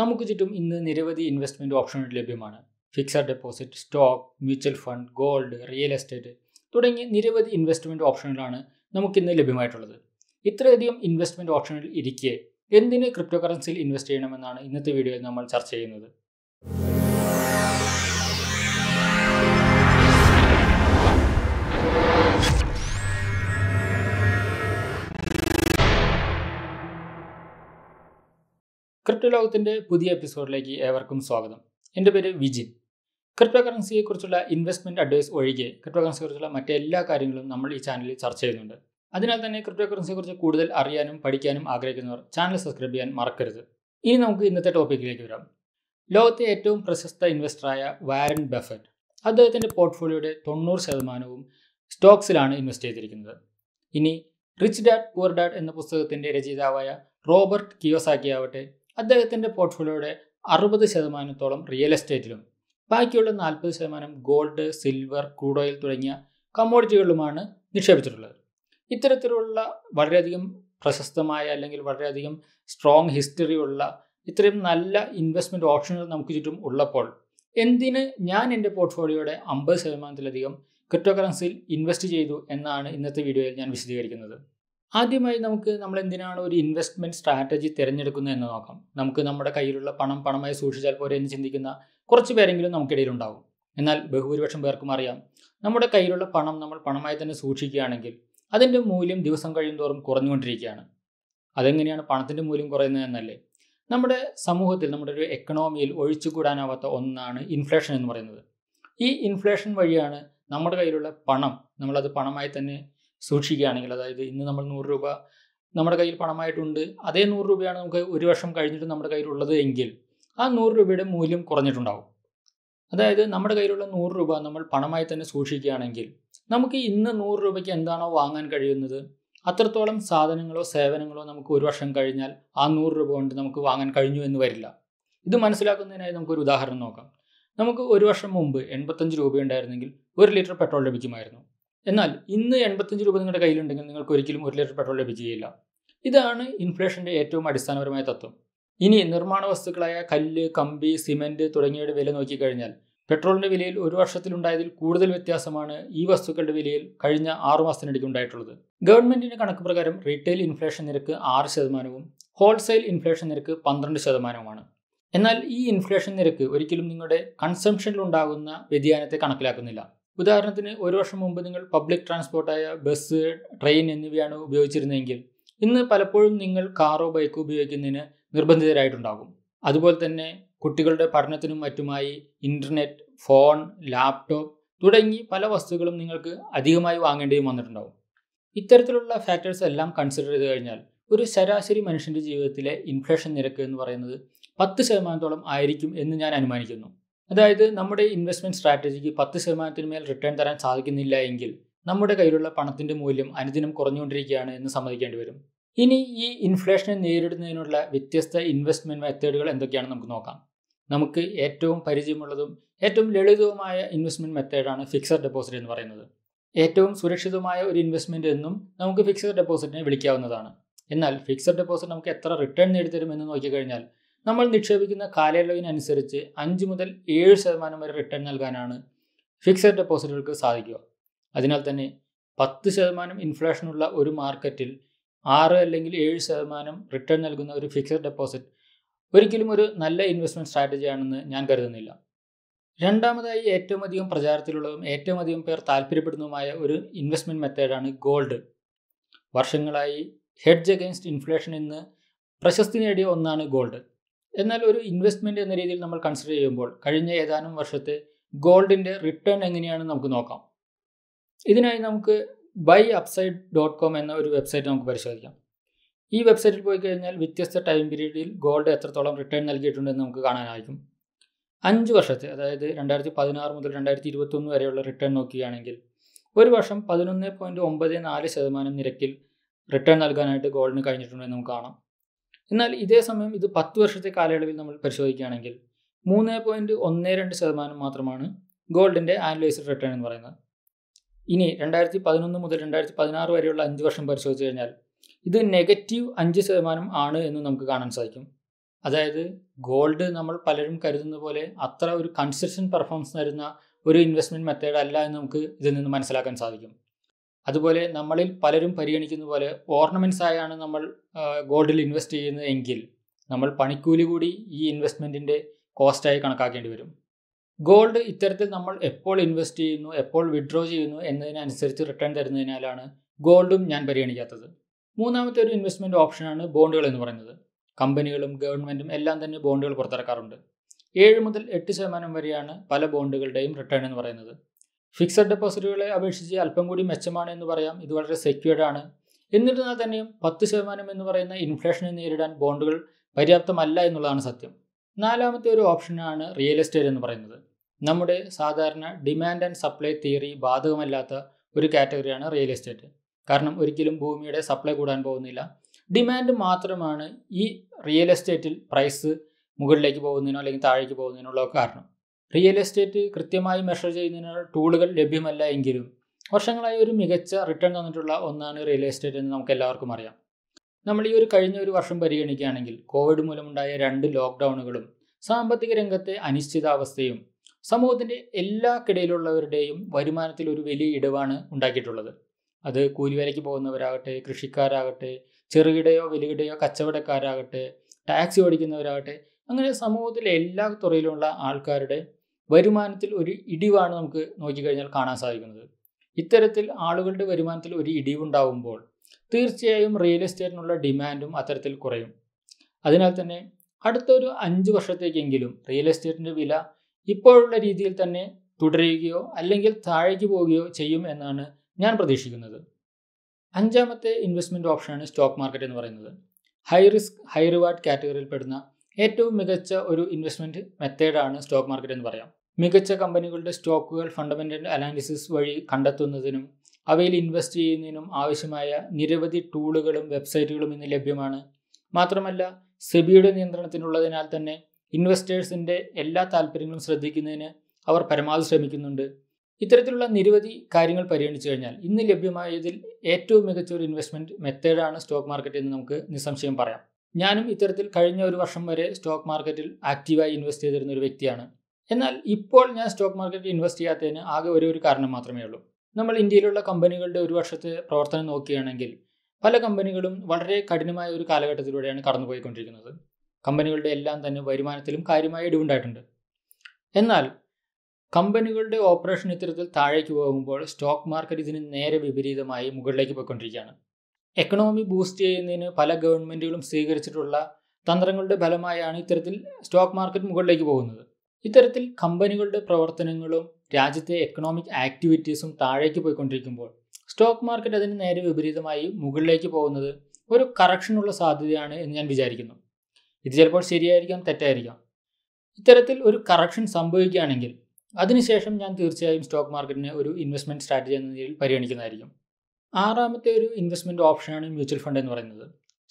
നമുക്ക് ചുറ്റും ഇന്ന് നിരവധി ഇൻവെസ്റ്റ്മെൻറ്റ് ഓപ്ഷനുകൾ ലഭ്യമാണ് fixed deposit stock mutual fund gold real estate തുടങ്ങിയ നിരവധി ഇൻവെസ്റ്റ്മെൻറ്റ് ഓപ്ഷനുകളാണ് നമുക്കിന്ന് ലഭ്യമായിട്ടുള്ളത് ഇത്രയധികം ഇൻവെസ്റ്റ്മെൻറ്റ് ഓപ്ഷനുകൾ ഇരിക്കെ എന്തിന് ക്രിപ്റ്റോ കറൻസിയിൽ ഇൻവെസ്റ്റ് ചെയ്യണമെന്നാണ് ഇന്നത്തെ വീഡിയോയിൽ നമ്മൾ ചർച്ച ചെയ്യുന്നത് ക്രിപ്റ്റോ ലോകത്തിൻ്റെ പുതിയ എപ്പിസോഡിലേക്ക് ഏവർക്കും സ്വാഗതം എൻ്റെ പേര് വിജിൻ ക്രിപ്റ്റോ കറൻസിയെക്കുറിച്ചുള്ള ഇൻവെസ്റ്റ്മെൻറ്റ് അഡ്വൈസ് ഒഴികെ ക്രിപ്റ്റോ കറൻസിയെക്കുറിച്ചുള്ള മറ്റെല്ലാ കാര്യങ്ങളും നമ്മൾ ഈ ചാനലിൽ ചർച്ച ചെയ്യുന്നുണ്ട് അതിനാൽ തന്നെ ക്രിപ്റ്റോ കറൻസിയെക്കുറിച്ച് കൂടുതൽ അറിയാനും പഠിക്കാനും ആഗ്രഹിക്കുന്നവർ ചാനൽ സബ്സ്ക്രൈബ് ചെയ്യാൻ മറക്കരുത് ഇനി നമുക്ക് ഇന്നത്തെ ടോപ്പിക്കിലേക്ക് വരാം ലോകത്തെ ഏറ്റവും പ്രശസ്ത ഇൻവെസ്റ്ററായ വാരൻ ബഫറ്റ് അദ്ദേഹത്തിൻ്റെ പോർട്ട്ഫോളിയോയുടെ തൊണ്ണൂറ് ശതമാനവും സ്റ്റോക്സിലാണ് ഇൻവെസ്റ്റ് ചെയ്തിരിക്കുന്നത് ഇനി റിച്ച് ഡാഡ് പുവർ ഡാഡ് എന്ന പുസ്തകത്തിൻ്റെ രചയിതാവായ റോബർട്ട് കിയോസാക്കിയാവട്ടെ അദ്ദേഹത്തിൻ്റെ പോർട്ട്ഫോളിയോയുടെ അറുപത് ശതമാനത്തോളം റിയൽ എസ്റ്റേറ്റിലും ബാക്കിയുള്ള നാൽപ്പത് ശതമാനം ഗോൾഡ് സിൽവർ ക്രൂഡ് ഓയിൽ തുടങ്ങിയ കമ്മോഡിറ്റികളിലുമാണ് നിക്ഷേപിച്ചിട്ടുള്ളത് ഇത്തരത്തിലുള്ള വളരെയധികം പ്രശസ്തമായ അല്ലെങ്കിൽ വളരെയധികം സ്ട്രോങ് ഹിസ്റ്ററി ഉള്ള ഇത്രയും നല്ല ഇൻവെസ്റ്റ്മെൻറ്റ് ഓപ്ഷനുകൾ നമുക്ക് ചുറ്റും ഉള്ളപ്പോൾ എന്തിന് ഞാൻ എൻ്റെ പോർട്ട്ഫോളിയോയുടെ അമ്പത് ശതമാനത്തിലധികം ക്രിപ്റ്റോ കറൻസിയിൽ ഇൻവെസ്റ്റ് ചെയ്തു എന്നാണ് ഇന്നത്തെ വീഡിയോയിൽ ഞാൻ വിശദീകരിക്കുന്നത് ആദ്യമായി നമുക്ക് നമ്മൾ എന്തിനാണ് ഒരു ഇൻവെസ്റ്റ്മെൻറ്റ് സ്ട്രാറ്റജി തിരഞ്ഞെടുക്കുന്നത് എന്ന് നോക്കാം നമുക്ക് നമ്മുടെ കയ്യിലുള്ള പണം പണമായി സൂക്ഷിച്ചാൽ പോരെ എന്ന് ചിന്തിക്കുന്ന കുറച്ച് പേരെങ്കിലും നമുക്കിടയിലുണ്ടാവും എന്നാൽ ബഹുഭൂരിപക്ഷം പേർക്കും അറിയാം നമ്മുടെ കയ്യിലുള്ള പണം നമ്മൾ പണമായി തന്നെ സൂക്ഷിക്കുകയാണെങ്കിൽ അതിൻ്റെ മൂല്യം ദിവസം കഴിയുമോറും കുറഞ്ഞുകൊണ്ടിരിക്കുകയാണ് അതെങ്ങനെയാണ് പണത്തിൻ്റെ മൂല്യം കുറയുന്നതെന്നല്ലേ നമ്മുടെ സമൂഹത്തിൽ നമ്മുടെ ഒരു എക്കണോമിയിൽ ഒഴിച്ചുകൂടാനാവാത്ത ഒന്നാണ് ഇൻഫ്ലേഷൻ എന്ന് പറയുന്നത് ഈ ഇൻഫ്ലേഷൻ വഴിയാണ് നമ്മുടെ കയ്യിലുള്ള പണം നമ്മളത് പണമായി തന്നെ സൂക്ഷിക്കുകയാണെങ്കിൽ അതായത് ഇന്ന് നമ്മൾ നൂറ് രൂപ നമ്മുടെ കയ്യിൽ പണമായിട്ടുണ്ട് അതേ നൂറ് രൂപയാണ് നമുക്ക് ഒരു വർഷം കഴിഞ്ഞിട്ട് നമ്മുടെ കയ്യിലുള്ളത് എങ്കിൽ ആ നൂറ് രൂപയുടെ മൂല്യം കുറഞ്ഞിട്ടുണ്ടാവും അതായത് നമ്മുടെ കയ്യിലുള്ള നൂറ് രൂപ നമ്മൾ പണമായി തന്നെ സൂക്ഷിക്കുകയാണെങ്കിൽ നമുക്ക് ഇന്ന് നൂറ് രൂപയ്ക്ക് എന്താണോ വാങ്ങാൻ കഴിയുന്നത് അത്രത്തോളം സാധനങ്ങളോ സേവനങ്ങളോ നമുക്ക് ഒരു വർഷം കഴിഞ്ഞാൽ ആ നൂറ് രൂപ കൊണ്ട് നമുക്ക് വാങ്ങാൻ കഴിഞ്ഞു എന്ന് വരില്ല ഇത് മനസ്സിലാക്കുന്നതിനായി നമുക്കൊരു ഉദാഹരണം നോക്കാം നമുക്ക് ഒരു വർഷം മുമ്പ് എൺപത്തഞ്ച് രൂപയുണ്ടായിരുന്നെങ്കിൽ ഒരു ലിറ്റർ പെട്രോൾ ലഭിക്കുമായിരുന്നു എന്നാൽ ഇന്ന് എൺപത്തഞ്ച് രൂപ നിങ്ങളുടെ കയ്യിലുണ്ടെങ്കിൽ നിങ്ങൾക്ക് ഒരിക്കലും ഒരു ലിറ്റർ പെട്രോൾ ലഭിക്കുകയില്ല ഇതാണ് ഇൻഫ്ലേഷൻ്റെ ഏറ്റവും അടിസ്ഥാനപരമായ തത്വം ഇനി നിർമ്മാണ വസ്തുക്കളായ കല്ല് കമ്പി സിമൻറ്റ് തുടങ്ങിയവയുടെ വില നോക്കിക്കഴിഞ്ഞാൽ പെട്രോളിൻ്റെ വിലയിൽ ഒരു വർഷത്തിലുണ്ടായതിൽ കൂടുതൽ വ്യത്യാസമാണ് ഈ വസ്തുക്കളുടെ വിലയിൽ കഴിഞ്ഞ ആറു മാസത്തിനിടയ്ക്ക് ഉണ്ടായിട്ടുള്ളത് ഗവൺമെന്റിന്റെ കണക്ക് പ്രകാരം റീറ്റെയിൽ ഇൻഫ്ലേഷൻ നിരക്ക് ആറ് ശതമാനവും ഹോൾസെയിൽ ഇൻഫ്ലേഷൻ നിരക്ക് പന്ത്രണ്ട് ശതമാനവുമാണ് എന്നാൽ ഈ ഇൻഫ്ലേഷൻ നിരക്ക് ഒരിക്കലും നിങ്ങളുടെ കൺസംഷനിലുണ്ടാകുന്ന വ്യതിയാനത്തെ കണക്കിലാക്കുന്നില്ല ഉദാഹരണത്തിന് ഒരു വർഷം മുമ്പ് നിങ്ങൾ പബ്ലിക് ട്രാൻസ്പോർട്ടായ ബസ് ട്രെയിൻ എന്നിവയാണ് ഉപയോഗിച്ചിരുന്നതെങ്കിൽ ഇന്ന് പലപ്പോഴും നിങ്ങൾ കാറോ ബൈക്കോ ഉപയോഗിക്കുന്നതിന് നിർബന്ധിതരായിട്ടുണ്ടാകും അതുപോലെ തന്നെ കുട്ടികളുടെ പഠനത്തിനും മറ്റുമായി ഇൻ്റർനെറ്റ് ഫോൺ ലാപ്ടോപ്പ് തുടങ്ങി പല വസ്തുക്കളും നിങ്ങൾക്ക് അധികമായി വാങ്ങേണ്ടിയും വന്നിട്ടുണ്ടാകും ഇത്തരത്തിലുള്ള ഫാക്ടേഴ്സ് എല്ലാം കൺസിഡർ ചെയ്ത് കഴിഞ്ഞാൽ ഒരു ശരാശരി മനുഷ്യൻ്റെ ജീവിതത്തിലെ ഇൻഫ്ലേഷൻ നിരക്ക് എന്ന് പറയുന്നത് പത്ത് ശതമാനത്തോളം ആയിരിക്കും എന്ന് ഞാൻ അനുമാനിക്കുന്നു അതായത് നമ്മുടെ ഇൻവെസ്റ്റ്മെൻറ്റ് സ്ട്രാറ്റജിക്ക് പത്ത് ശതമാനത്തിന് മേൽ റിട്ടേൺ തരാൻ സാധിക്കുന്നില്ല എങ്കിൽ നമ്മുടെ കയ്യിലുള്ള പണത്തിൻ്റെ മൂല്യം അനുദിനം കുറഞ്ഞുകൊണ്ടിരിക്കുകയാണ് എന്ന് സമ്മതിക്കേണ്ടി വരും ഇനി ഈ ഇൻഫ്ലേഷനെ നേരിടുന്നതിനുള്ള വ്യത്യസ്ത ഇൻവെസ്റ്റ്മെൻറ്റ് മെത്തേഡുകൾ എന്തൊക്കെയാണെന്ന് നമുക്ക് നോക്കാം നമുക്ക് ഏറ്റവും പരിചയമുള്ളതും ഏറ്റവും ലളിതവുമായ ഇൻവെസ്റ്റ്മെൻറ്റ് മെത്തേഡാണ് ഫിക്സഡ് ഡെപ്പോസിറ്റ് എന്ന് പറയുന്നത് ഏറ്റവും സുരക്ഷിതമായ ഒരു ഇൻവെസ്റ്റ്മെൻറ്റ് എന്നും നമുക്ക് ഫിക്സഡ് ഡെപ്പോസിറ്റിനെ വിളിക്കാവുന്നതാണ് എന്നാൽ ഫിക്സഡ് ഡെപ്പോസിറ്റ് നമുക്ക് എത്ര റിട്ടേൺ നേടിത്തരും എന്ന് നോക്കിക്കഴിഞ്ഞാൽ നമ്മൾ നിക്ഷേപിക്കുന്ന കാലയളവിനനുസരിച്ച് അഞ്ച് മുതൽ ഏഴ് ശതമാനം വരെ റിട്ടേൺ നൽകാനാണ് ഫിക്സഡ് ഡെപ്പോസിറ്റുകൾക്ക് സാധിക്കുക അതിനാൽ തന്നെ പത്ത് ശതമാനം ഇൻഫ്ലേഷനുള്ള ഒരു മാർക്കറ്റിൽ ആറ് അല്ലെങ്കിൽ ഏഴ് ശതമാനം റിട്ടേൺ നൽകുന്ന ഒരു ഫിക്സഡ് ഡെപ്പോസിറ്റ് ഒരിക്കലും ഒരു നല്ല ഇൻവെസ്റ്റ്മെൻറ്റ് ആണെന്ന് ഞാൻ കരുതുന്നില്ല രണ്ടാമതായി ഏറ്റവും അധികം പ്രചാരത്തിലുള്ളതും ഏറ്റവും അധികം പേർ താല്പര്യപ്പെടുന്നതുമായ ഒരു ഇൻവെസ്റ്റ്മെൻറ്റ് മെത്തേഡാണ് ഗോൾഡ് വർഷങ്ങളായി ഹെഡ്ജ് അഗെയിൻസ്റ്റ് ഇൻഫ്ലേഷൻ എന്ന് പ്രശസ്തി നേടിയ ഒന്നാണ് ഗോൾഡ് എന്നാൽ ഒരു ഇൻവെസ്റ്റ്മെൻ്റ് എന്ന രീതിയിൽ നമ്മൾ കൺസിഡർ ചെയ്യുമ്പോൾ കഴിഞ്ഞ ഏതാനും വർഷത്തെ ഗോൾഡിൻ്റെ റിട്ടേൺ എങ്ങനെയാണെന്ന് നമുക്ക് നോക്കാം ഇതിനായി നമുക്ക് ബൈ അപ്സൈഡ് ഡോട്ട് കോം എന്ന ഒരു വെബ്സൈറ്റ് നമുക്ക് പരിശോധിക്കാം ഈ വെബ്സൈറ്റിൽ പോയി കഴിഞ്ഞാൽ വ്യത്യസ്ത ടൈം പീരീഡിൽ ഗോൾഡ് എത്രത്തോളം റിട്ടേൺ നൽകിയിട്ടുണ്ടെന്ന് നമുക്ക് കാണാനായിരിക്കും അഞ്ച് വർഷത്തെ അതായത് രണ്ടായിരത്തി പതിനാറ് മുതൽ രണ്ടായിരത്തി ഇരുപത്തൊന്ന് വരെയുള്ള റിട്ടേൺ നോക്കുകയാണെങ്കിൽ ഒരു വർഷം പതിനൊന്ന് പോയിൻറ്റ് ഒമ്പത് നാല് ശതമാനം നിരക്കിൽ റിട്ടേൺ നൽകാനായിട്ട് ഗോൾഡിന് കഴിഞ്ഞിട്ടുണ്ടെന്ന് നമുക്ക് കാണാം എന്നാൽ ഇതേ സമയം ഇത് പത്ത് വർഷത്തെ കാലയളവിൽ നമ്മൾ പരിശോധിക്കുകയാണെങ്കിൽ മൂന്ന് പോയിന്റ് ഒന്ന് രണ്ട് ശതമാനം മാത്രമാണ് ഗോൾഡിൻ്റെ ആനുവലൈസ്ഡ് റിട്ടേൺ എന്ന് പറയുന്നത് ഇനി രണ്ടായിരത്തി പതിനൊന്ന് മുതൽ രണ്ടായിരത്തി പതിനാറ് വരെയുള്ള അഞ്ച് വർഷം പരിശോധിച്ച് കഴിഞ്ഞാൽ ഇത് നെഗറ്റീവ് അഞ്ച് ശതമാനം ആണ് എന്ന് നമുക്ക് കാണാൻ സാധിക്കും അതായത് ഗോൾഡ് നമ്മൾ പലരും കരുതുന്ന പോലെ അത്ര ഒരു കൺസ്ട്രക്ഷൻ പെർഫോമൻസ് തരുന്ന ഒരു ഇൻവെസ്റ്റ്മെൻറ്റ് മെത്തേഡ് അല്ല എന്ന് നമുക്ക് ഇതിൽ നിന്ന് മനസ്സിലാക്കാൻ സാധിക്കും അതുപോലെ നമ്മളിൽ പലരും പരിഗണിക്കുന്ന പോലെ ഓർണമെൻറ്റ്സ് ആയാണ് നമ്മൾ ഗോൾഡിൽ ഇൻവെസ്റ്റ് എങ്കിൽ നമ്മൾ പണിക്കൂലി കൂടി ഈ ഇൻവെസ്റ്റ്മെൻറ്റിൻ്റെ കോസ്റ്റായി കണക്കാക്കേണ്ടി വരും ഗോൾഡ് ഇത്തരത്തിൽ നമ്മൾ എപ്പോൾ ഇൻവെസ്റ്റ് ചെയ്യുന്നു എപ്പോൾ വിഡ്രോ ചെയ്യുന്നു എന്നതിനനുസരിച്ച് റിട്ടേൺ തരുന്നതിനാലാണ് ഗോൾഡും ഞാൻ പരിഗണിക്കാത്തത് മൂന്നാമത്തെ ഒരു ഇൻവെസ്റ്റ്മെൻറ്റ് ഓപ്ഷനാണ് ബോണ്ടുകൾ എന്ന് പറയുന്നത് കമ്പനികളും ഗവൺമെൻറ്റും എല്ലാം തന്നെ ബോണ്ടുകൾ പുറത്തിറക്കാറുണ്ട് ഏഴ് മുതൽ എട്ട് ശതമാനം വരെയാണ് പല ബോണ്ടുകളുടെയും റിട്ടേൺ എന്ന് പറയുന്നത് ഫിക്സഡ് ഡെപ്പോസിറ്റുകളെ അപേക്ഷിച്ച് അല്പം കൂടി മെച്ചമാണ് എന്ന് പറയാം ഇത് വളരെ സെക്യൂർഡ് ആണ് എന്നിരുന്നാൽ തന്നെയും പത്ത് ശതമാനം എന്ന് പറയുന്ന ഇൻഫ്ലേഷനെ നേരിടാൻ ബോണ്ടുകൾ പര്യാപ്തമല്ല എന്നുള്ളതാണ് സത്യം നാലാമത്തെ ഒരു ഓപ്ഷനാണ് റിയൽ എസ്റ്റേറ്റ് എന്ന് പറയുന്നത് നമ്മുടെ സാധാരണ ഡിമാൻഡ് ആൻഡ് സപ്ലൈ തിയറി ബാധകമല്ലാത്ത ഒരു കാറ്റഗറിയാണ് റിയൽ എസ്റ്റേറ്റ് കാരണം ഒരിക്കലും ഭൂമിയുടെ സപ്ലൈ കൂടാൻ പോകുന്നില്ല ഡിമാൻഡ് മാത്രമാണ് ഈ റിയൽ എസ്റ്റേറ്റിൽ പ്രൈസ് മുകളിലേക്ക് പോകുന്നതിനോ അല്ലെങ്കിൽ താഴേക്ക് പോകുന്നതിനുള്ള കാരണം റിയൽ എസ്റ്റേറ്റ് കൃത്യമായി മെഷർ ചെയ്യുന്നതിനുള്ള ടൂളുകൾ ലഭ്യമല്ല എങ്കിലും വർഷങ്ങളായി ഒരു മികച്ച റിട്ടേൺ തന്നിട്ടുള്ള ഒന്നാണ് റിയൽ എസ്റ്റേറ്റ് എന്ന് നമുക്ക് എല്ലാവർക്കും അറിയാം നമ്മൾ ഈ ഒരു കഴിഞ്ഞ ഒരു വർഷം പരിഗണിക്കുകയാണെങ്കിൽ കോവിഡ് മൂലമുണ്ടായ രണ്ട് ലോക്ക്ഡൗണുകളും സാമ്പത്തിക രംഗത്തെ അനിശ്ചിതാവസ്ഥയും സമൂഹത്തിൻ്റെ എല്ലാ കിടയിലുള്ളവരുടെയും വരുമാനത്തിൽ ഒരു വലിയ ഇടവാണ് ഉണ്ടാക്കിയിട്ടുള്ളത് അത് കൂലിവേലയ്ക്ക് പോകുന്നവരാകട്ടെ കൃഷിക്കാരാകട്ടെ ചെറുകിടയോ വലുകിടയോ കച്ചവടക്കാരാകട്ടെ ടാക്സി ഓടിക്കുന്നവരാകട്ടെ അങ്ങനെ സമൂഹത്തിലെ എല്ലാ തുറയിലുമുള്ള ആൾക്കാരുടെ വരുമാനത്തിൽ ഒരു ഇടിവാണ് നമുക്ക് നോക്കിക്കഴിഞ്ഞാൽ കാണാൻ സാധിക്കുന്നത് ഇത്തരത്തിൽ ആളുകളുടെ വരുമാനത്തിൽ ഒരു ഇടിവുണ്ടാവുമ്പോൾ തീർച്ചയായും റിയൽ എസ്റ്റേറ്റിനുള്ള ഡിമാൻഡും അത്തരത്തിൽ കുറയും അതിനാൽ തന്നെ അടുത്തൊരു അഞ്ച് വർഷത്തേക്കെങ്കിലും റിയൽ എസ്റ്റേറ്റിൻ്റെ വില ഇപ്പോഴുള്ള രീതിയിൽ തന്നെ തുടരുകയോ അല്ലെങ്കിൽ താഴേക്ക് പോവുകയോ ചെയ്യും എന്നാണ് ഞാൻ പ്രതീക്ഷിക്കുന്നത് അഞ്ചാമത്തെ ഇൻവെസ്റ്റ്മെൻറ്റ് ഓപ്ഷനാണ് സ്റ്റോക്ക് മാർക്കറ്റ് എന്ന് പറയുന്നത് ഹൈ റിസ്ക് ഹൈ റിവാർഡ് കാറ്റഗറിയിൽ പെടുന്ന ഏറ്റവും മികച്ച ഒരു ഇൻവെസ്റ്റ്മെന്റ് മെത്തേഡാണ് സ്റ്റോക്ക് മാർക്കറ്റ് എന്ന് പറയാം മികച്ച കമ്പനികളുടെ സ്റ്റോക്കുകൾ ഫണ്ടമെന്റൽ അനാലിസിസ് വഴി കണ്ടെത്തുന്നതിനും അവയിൽ ഇൻവെസ്റ്റ് ചെയ്യുന്നതിനും ആവശ്യമായ നിരവധി ടൂളുകളും വെബ്സൈറ്റുകളും ഇന്ന് ലഭ്യമാണ് മാത്രമല്ല സെബിയുടെ നിയന്ത്രണത്തിനുള്ളതിനാൽ തന്നെ ഇൻവെസ്റ്റേഴ്സിന്റെ എല്ലാ താല്പര്യങ്ങളും ശ്രദ്ധിക്കുന്നതിന് അവർ പരമാവധി ശ്രമിക്കുന്നുണ്ട് ഇത്തരത്തിലുള്ള നിരവധി കാര്യങ്ങൾ പരിഗണിച്ചു കഴിഞ്ഞാൽ ഇന്ന് ലഭ്യമായതിൽ ഏറ്റവും മികച്ച ഒരു ഇൻവെസ്റ്റ്മെന്റ് മെത്തേഡാണ് സ്റ്റോക്ക് മാർക്കറ്റ് എന്ന് നമുക്ക് നിസ്സംശയം പറയാം ഞാനും ഇത്തരത്തിൽ കഴിഞ്ഞ ഒരു വർഷം വരെ സ്റ്റോക്ക് മാർക്കറ്റിൽ ആക്റ്റീവായി ഇൻവെസ്റ്റ് ചെയ്തിരുന്ന ഒരു വ്യക്തിയാണ് എന്നാൽ ഇപ്പോൾ ഞാൻ സ്റ്റോക്ക് മാർക്കറ്റിൽ ഇൻവെസ്റ്റ് ചെയ്യാത്തതിന് ആകെ ഒരേ ഒരു കാരണം മാത്രമേ ഉള്ളൂ നമ്മൾ ഇന്ത്യയിലുള്ള കമ്പനികളുടെ ഒരു വർഷത്തെ പ്രവർത്തനം നോക്കുകയാണെങ്കിൽ പല കമ്പനികളും വളരെ കഠിനമായ ഒരു കാലഘട്ടത്തിലൂടെയാണ് കടന്നുപോയിക്കൊണ്ടിരിക്കുന്നത് കമ്പനികളുടെ എല്ലാം തന്നെ വരുമാനത്തിലും കാര്യമായ ഇടിവുണ്ടായിട്ടുണ്ട് എന്നാൽ കമ്പനികളുടെ ഓപ്പറേഷൻ ഇത്തരത്തിൽ താഴേക്ക് പോകുമ്പോൾ സ്റ്റോക്ക് മാർക്കറ്റ് ഇതിന് നേരെ വിപരീതമായി മുകളിലേക്ക് പോയിക്കൊണ്ടിരിക്കുകയാണ് എക്കണോമി ബൂസ്റ്റ് ചെയ്യുന്നതിന് പല ഗവൺമെൻറ്റുകളും സ്വീകരിച്ചിട്ടുള്ള തന്ത്രങ്ങളുടെ ഫലമായാണ് ഇത്തരത്തിൽ സ്റ്റോക്ക് മാർക്കറ്റ് മുകളിലേക്ക് പോകുന്നത് ഇത്തരത്തിൽ കമ്പനികളുടെ പ്രവർത്തനങ്ങളും രാജ്യത്തെ എക്കണോമിക് ആക്ടിവിറ്റീസും താഴേക്ക് പോയിക്കൊണ്ടിരിക്കുമ്പോൾ സ്റ്റോക്ക് മാർക്കറ്റ് അതിന് നേരെ വിപരീതമായി മുകളിലേക്ക് പോകുന്നത് ഒരു കറക്ഷനുള്ള സാധ്യതയാണ് എന്ന് ഞാൻ വിചാരിക്കുന്നു ഇത് ചിലപ്പോൾ ശരിയായിരിക്കാം തെറ്റായിരിക്കാം ഇത്തരത്തിൽ ഒരു കറക്ഷൻ സംഭവിക്കുകയാണെങ്കിൽ അതിനുശേഷം ഞാൻ തീർച്ചയായും സ്റ്റോക്ക് മാർക്കറ്റിനെ ഒരു ഇൻവെസ്റ്റ്മെൻറ്റ് സ്ട്രാറ്റജി എന്ന രീതിയിൽ പരിഗണിക്കുന്നതായിരിക്കും ആറാമത്തെ ഒരു ഇൻവെസ്റ്റ്മെൻറ്റ് ഓപ്ഷനാണ് മ്യൂച്വൽ ഫണ്ട് എന്ന് പറയുന്നത്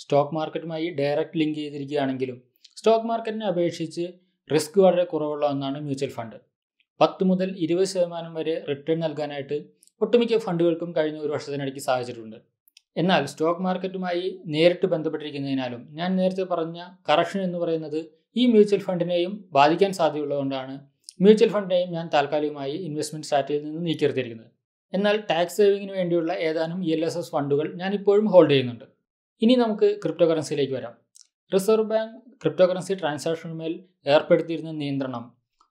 സ്റ്റോക്ക് മാർക്കറ്റുമായി ഡയറക്റ്റ് ലിങ്ക് ചെയ്തിരിക്കുകയാണെങ്കിലും സ്റ്റോക്ക് മാർക്കറ്റിനെ അപേക്ഷിച്ച് റിസ്ക് വളരെ കുറവുള്ള ഒന്നാണ് മ്യൂച്വൽ ഫണ്ട് പത്ത് മുതൽ ഇരുപത് ശതമാനം വരെ റിട്ടേൺ നൽകാനായിട്ട് ഒട്ടുമിക്ക ഫണ്ടുകൾക്കും കഴിഞ്ഞ ഒരു വർഷത്തിനിടയ്ക്ക് സാധിച്ചിട്ടുണ്ട് എന്നാൽ സ്റ്റോക്ക് മാർക്കറ്റുമായി നേരിട്ട് ബന്ധപ്പെട്ടിരിക്കുന്നതിനാലും ഞാൻ നേരത്തെ പറഞ്ഞ കറക്ഷൻ എന്ന് പറയുന്നത് ഈ മ്യൂച്വൽ ഫണ്ടിനെയും ബാധിക്കാൻ സാധ്യതയുള്ളതുകൊണ്ടാണ് മ്യൂച്വൽ ഫണ്ടിനെയും ഞാൻ താൽക്കാലികമായി ഇൻവെസ്റ്റ്മെൻറ്റ് സ്ട്രാറ്റജിയിൽ നിന്ന് നീക്കിയെടുത്തിരിക്കുന്നത് എന്നാൽ ടാക്സ് സേവിങ്ങിന് വേണ്ടിയുള്ള ഏതാനും ഇ എൽ എസ് എസ് ഫണ്ടുകൾ ഞാൻ ഇപ്പോഴും ഹോൾഡ് ചെയ്യുന്നുണ്ട് ഇനി നമുക്ക് ക്രിപ്റ്റോ കറൻസിയിലേക്ക് വരാം റിസർവ് ബാങ്ക് ക്രിപ്റ്റോ കറൻസി ട്രാൻസാക്ഷനുമേൽ ഏർപ്പെടുത്തിയിരുന്ന നിയന്ത്രണം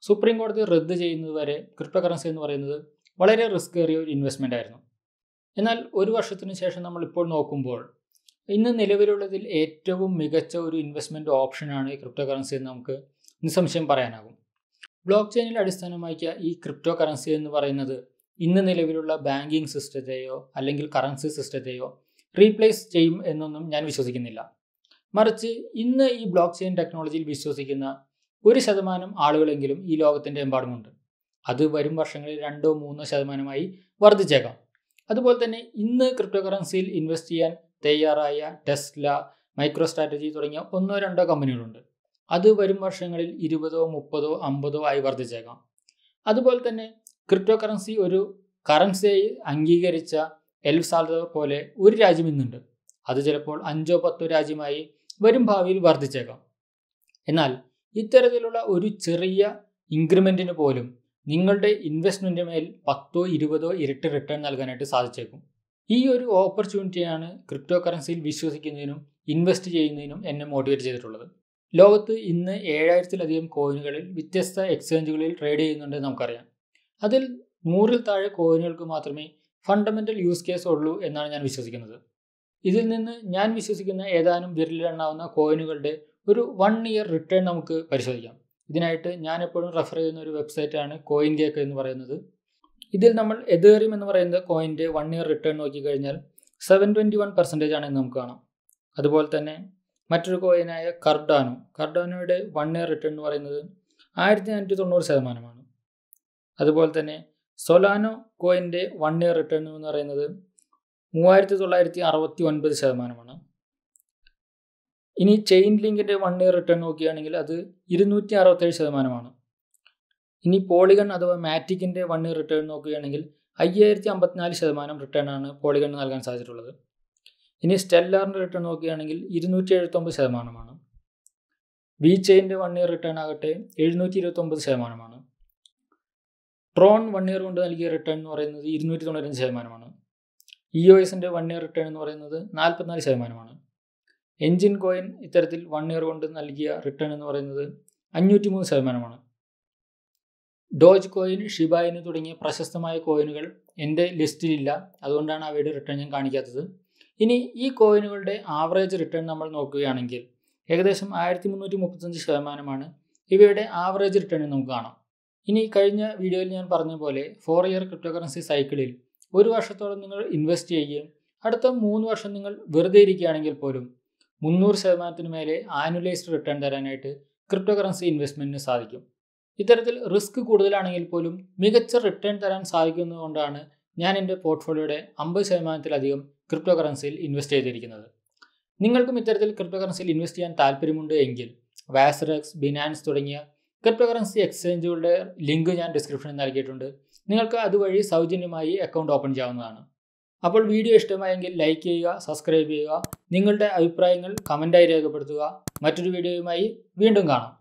സുപ്രീം കോടതി റദ്ദ് ചെയ്യുന്നത് വരെ ക്രിപ്റ്റോ കറൻസി എന്ന് പറയുന്നത് വളരെ റിസ്ക് ഏറിയ ഒരു ഇൻവെസ്റ്റ്മെൻ്റ് ആയിരുന്നു എന്നാൽ ഒരു വർഷത്തിന് ശേഷം നമ്മൾ ഇപ്പോൾ നോക്കുമ്പോൾ ഇന്ന് നിലവിലുള്ളതിൽ ഏറ്റവും മികച്ച ഒരു ഇൻവെസ്റ്റ്മെൻ്റ് ഓപ്ഷനാണ് ഈ ക്രിപ്റ്റോ കറൻസി എന്ന് നമുക്ക് നിസ്സംശയം പറയാനാകും ബ്ലോക്ക് ചെയിനിൽ അടിസ്ഥാനമാക്കിയ ഈ ക്രിപ്റ്റോ കറൻസി എന്ന് പറയുന്നത് ഇന്ന് നിലവിലുള്ള ബാങ്കിങ് സിസ്റ്റത്തെയോ അല്ലെങ്കിൽ കറൻസി സിസ്റ്റത്തെയോ റീപ്ലേസ് ചെയ്യും എന്നൊന്നും ഞാൻ വിശ്വസിക്കുന്നില്ല മറിച്ച് ഇന്ന് ഈ ബ്ലോക്ക് ചെയിൻ ടെക്നോളജിയിൽ വിശ്വസിക്കുന്ന ഒരു ശതമാനം ആളുകളെങ്കിലും ഈ ലോകത്തിൻ്റെ എമ്പാടുമുണ്ട് അത് വരും വർഷങ്ങളിൽ രണ്ടോ മൂന്നോ ശതമാനമായി വർദ്ധിച്ചേക്കാം അതുപോലെ തന്നെ ഇന്ന് ക്രിപ്റ്റോ കറൻസിയിൽ ഇൻവെസ്റ്റ് ചെയ്യാൻ തയ്യാറായ ടെസ്ല മൈക്രോ സ്ട്രാറ്റജി തുടങ്ങിയ ഒന്നോ രണ്ടോ കമ്പനികളുണ്ട് അത് വരും വർഷങ്ങളിൽ ഇരുപതോ മുപ്പതോ അമ്പതോ ആയി വർദ്ധിച്ചേക്കാം അതുപോലെ തന്നെ ക്രിപ്റ്റോ കറൻസി ഒരു കറൻസിയായി അംഗീകരിച്ച എൽ പോലെ ഒരു രാജ്യം ഇന്നുണ്ട് അത് ചിലപ്പോൾ അഞ്ചോ പത്തോ രാജ്യമായി വരും ഭാവിയിൽ വർദ്ധിച്ചേക്കാം എന്നാൽ ഇത്തരത്തിലുള്ള ഒരു ചെറിയ ഇൻക്രിമെൻറ്റിന് പോലും നിങ്ങളുടെ ഇൻവെസ്റ്റ്മെൻറ്റ് മേൽ പത്തോ ഇരുപതോ ഇരട്ടി റിട്ടേൺ നൽകാനായിട്ട് സാധിച്ചേക്കും ഈ ഒരു ഓപ്പർച്യൂണിറ്റിയാണ് ക്രിപ്റ്റോ കറൻസിയിൽ വിശ്വസിക്കുന്നതിനും ഇൻവെസ്റ്റ് ചെയ്യുന്നതിനും എന്നെ മോട്ടിവേറ്റ് ചെയ്തിട്ടുള്ളത് ലോകത്ത് ഇന്ന് ഏഴായിരത്തിലധികം കോയിനുകളിൽ വ്യത്യസ്ത എക്സ്ചേഞ്ചുകളിൽ ട്രേഡ് ചെയ്യുന്നുണ്ട് നമുക്കറിയാം അതിൽ നൂറിൽ താഴെ കോയിനുകൾക്ക് മാത്രമേ ഫണ്ടമെന്റൽ യൂസ് കേസ് ഉള്ളൂ എന്നാണ് ഞാൻ വിശ്വസിക്കുന്നത് ഇതിൽ നിന്ന് ഞാൻ വിശ്വസിക്കുന്ന ഏതാനും വിരലിലെണ്ണാവുന്ന കോയിനുകളുടെ ഒരു വൺ ഇയർ റിട്ടേൺ നമുക്ക് പരിശോധിക്കാം ഇതിനായിട്ട് ഞാൻ എപ്പോഴും റെഫർ ചെയ്യുന്ന ഒരു വെബ്സൈറ്റാണ് കോയിൻ കേക്ക് എന്ന് പറയുന്നത് ഇതിൽ നമ്മൾ എതേറിയം എന്ന് പറയുന്ന കോയിൻ്റെ വൺ ഇയർ റിട്ടേൺ നോക്കിക്കഴിഞ്ഞാൽ സെവൻ ട്വൻറ്റി വൺ പെർസെൻറ്റേജ് ആണെന്ന് നമുക്ക് കാണാം അതുപോലെ തന്നെ മറ്റൊരു കോയിനായ കർഡാനോ കർഡാനോയുടെ വൺ ഇയർ റിട്ടേൺ എന്ന് പറയുന്നത് ആയിരത്തി അഞ്ഞൂറ്റി തൊണ്ണൂറ് ശതമാനമാണ് അതുപോലെ തന്നെ സൊലാനോ കോയിൻ്റെ വൺ ഇയർ റിട്ടേൺ എന്ന് പറയുന്നത് മൂവായിരത്തി തൊള്ളായിരത്തി അറുപത്തി ഒൻപത് ശതമാനമാണ് ഇനി ചെയിൻ ലിങ്കിൻ്റെ വൺ ഇയർ റിട്ടേൺ നോക്കുകയാണെങ്കിൽ അത് ഇരുന്നൂറ്റി അറുപത്തേഴ് ശതമാനമാണ് ഇനി പോളിഗൺ അഥവാ മാറ്റിക്കിൻ്റെ വൺ ഇയർ റിട്ടേൺ നോക്കുകയാണെങ്കിൽ അയ്യായിരത്തി അമ്പത്തിനാല് ശതമാനം റിട്ടേൺ ആണ് പോളിഗണ് നൽകാൻ സാധിച്ചിട്ടുള്ളത് ഇനി സ്റ്റെല്ലാറിൻ്റെ റിട്ടേൺ നോക്കുകയാണെങ്കിൽ ഇരുന്നൂറ്റി എഴുപത്തൊമ്പത് ശതമാനമാണ് വി ചെയിൻ്റെ വൺ ഇയർ റിട്ടേൺ ആകട്ടെ എഴുന്നൂറ്റി ഇരുപത്തൊമ്പത് ശതമാനമാണ് ട്രോൺ വൺ ഇയർ കൊണ്ട് നൽകിയ റിട്ടേൺ എന്ന് പറയുന്നത് ഇരുന്നൂറ്റി തൊണ്ണൂറ്റഞ്ച് ശതമാനമാണ് ഇ ഒ എസിൻ്റെ വൺ ഇയർ റിട്ടേൺ എന്ന് പറയുന്നത് നാൽപ്പത്തിനാല് ശതമാനമാണ് എൻജിൻ കോയിൻ ഇത്തരത്തിൽ വൺ ഇയർ കൊണ്ട് നൽകിയ റിട്ടേൺ എന്ന് പറയുന്നത് അഞ്ഞൂറ്റി മൂന്ന് ശതമാനമാണ് ഡോജ് കോയിൻ ഷിബായിന് തുടങ്ങിയ പ്രശസ്തമായ കോയിനുകൾ എൻ്റെ ലിസ്റ്റിലില്ല അതുകൊണ്ടാണ് അവയുടെ റിട്ടേൺ ഞാൻ കാണിക്കാത്തത് ഇനി ഈ കോയിനുകളുടെ ആവറേജ് റിട്ടേൺ നമ്മൾ നോക്കുകയാണെങ്കിൽ ഏകദേശം ആയിരത്തി മുന്നൂറ്റി മുപ്പത്തഞ്ച് ശതമാനമാണ് ഇവയുടെ ആവറേജ് റിട്ടേൺ നമുക്ക് കാണാം ഇനി കഴിഞ്ഞ വീഡിയോയിൽ ഞാൻ പറഞ്ഞ പോലെ ഫോർ ഇയർ ക്രിപ്റ്റോകറൻസി സൈക്കിളിൽ ഒരു വർഷത്തോളം നിങ്ങൾ ഇൻവെസ്റ്റ് ചെയ്യുകയും അടുത്ത മൂന്ന് വർഷം നിങ്ങൾ വെറുതെ ഇരിക്കുകയാണെങ്കിൽ പോലും മുന്നൂറ് ശതമാനത്തിന് മേലെ ആനുവലൈസ്ഡ് റിട്ടേൺ തരാനായിട്ട് ക്രിപ്റ്റോ കറൻസി ഇൻവെസ്റ്റ്മെൻറ്റിന് സാധിക്കും ഇത്തരത്തിൽ റിസ്ക് കൂടുതലാണെങ്കിൽ പോലും മികച്ച റിട്ടേൺ തരാൻ സാധിക്കുന്നതുകൊണ്ടാണ് ഞാൻ എൻ്റെ പോർട്ട്ഫോളിയോയുടെ അമ്പത് ശതമാനത്തിലധികം ക്രിപ്റ്റോ കറൻസിയിൽ ഇൻവെസ്റ്റ് ചെയ്തിരിക്കുന്നത് നിങ്ങൾക്കും ഇത്തരത്തിൽ ക്രിപ്റ്റോ കറൻസിയിൽ ഇൻവെസ്റ്റ് ചെയ്യാൻ താല്പര്യമുണ്ട് എങ്കിൽ വാസറക്സ് ബിനാൻസ് തുടങ്ങിയ ക്രിപ്റ്റോ കറൻസി എക്സ്ചേഞ്ചുകളുടെ ലിങ്ക് ഞാൻ ഡിസ്ക്രിപ്ഷനിൽ നൽകിയിട്ടുണ്ട് നിങ്ങൾക്ക് അതുവഴി സൗജന്യമായി അക്കൗണ്ട് ഓപ്പൺ ചെയ്യാവുന്നതാണ് അപ്പോൾ വീഡിയോ ഇഷ്ടമായെങ്കിൽ ലൈക്ക് ചെയ്യുക സബ്സ്ക്രൈബ് ചെയ്യുക നിങ്ങളുടെ അഭിപ്രായങ്ങൾ കമൻറ്റായി രേഖപ്പെടുത്തുക മറ്റൊരു വീഡിയോയുമായി വീണ്ടും കാണാം